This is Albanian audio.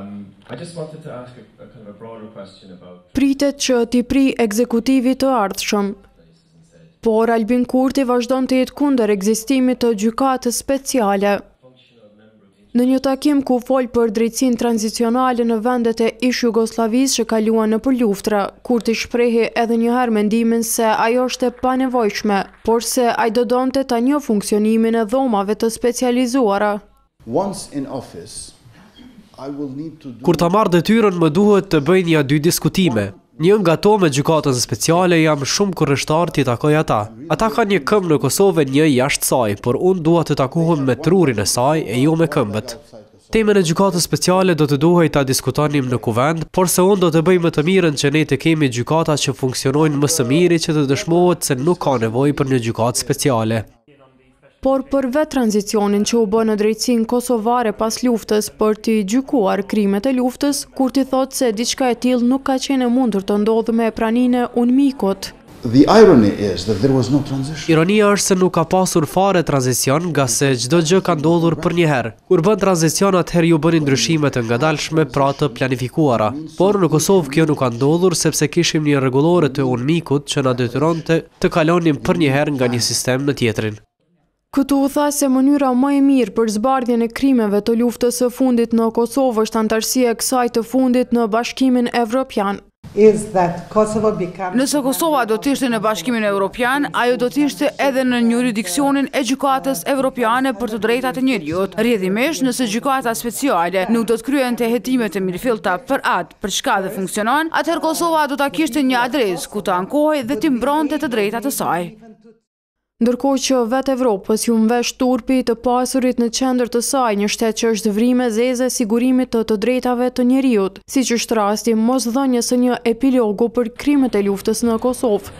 Um I just wanted to ask a, a kind of a broader question about Pritet që ti pri ekzekutivit të ardhshëm. Por Albin Kurti vazhdon të jetë kundër ekzistimit të gjykatës speciale. Në një takim ku fol për drejtsinë tranzicionale në vendet e ish-Jugosllavisë që kaluan në përluftra, Kurti shprehi edhe një herë mendimin se ajo është e panevojshme, por se ai do donte tani funksionimin e dhomave të specializuara. Once in office, Kur ta marrë detyrën, më duhet të bëj një dy diskutime. Një nga to me gjukatën speciale jam shumë kërështar të i takoj ata. Ata ka një këmë në Kosovë një jashtë saj, por unë duhet të takuhëm me trurin e saj e jo me këmbët. Temën e gjukatën speciale do të duhej ta diskutonim në kuvend, por se unë do të bëjmë të mirën që ne të kemi gjukata që funksionojnë më së miri që të dëshmohet se nuk ka nevoj për një gjukatë speciale. Por për vetë tranzicionin që u bë në drejtsin Kosovare pas luftës për t'i gjykuar krimet e luftës, kur t'i thotë se diçka e tilë nuk ka qene mundur të ndodhë me pranine unë mikot. Ironia është se nuk ka pasur fare tranzicion nga se gjdo gjë ka ndodhur për njëherë. Kur bënd tranzicion atëherë ju bënin ndryshimet nga dalshme pra të planifikuara. Por në Kosovë kjo nuk ka ndodhur sepse kishim një regulore të unë mikut që nga dëtyron të kalonim për njëherë nga një sistem në tjetrin. Këtu u tha se mënyra më e mirë për zbardhje e krimeve të luftës e fundit në Kosovë është antarësia e kësaj të fundit në bashkimin evropian. Nëse Kosova do tishtë në bashkimin evropian, ajo do tishtë edhe në një redikcionin e gjukatës evropiane për të drejta të njëriot. Rjedhimesh nëse gjukata speciale nuk do të kryen të jetimet e milfilta për atë për shka dhe funksionon, atër Kosova do të kishtë një adres ku të ankoj dhe të mbronte të drejtat drejta të saj. Ndërko që vetë Evropës ju mvesht turpi të pasurit në qendër të saj një shtetë që është vrime zeze sigurimit të të drejtave të njeriut, si që shtë rasti mos dhënjës një epilogu për krimet e luftës në Kosovë.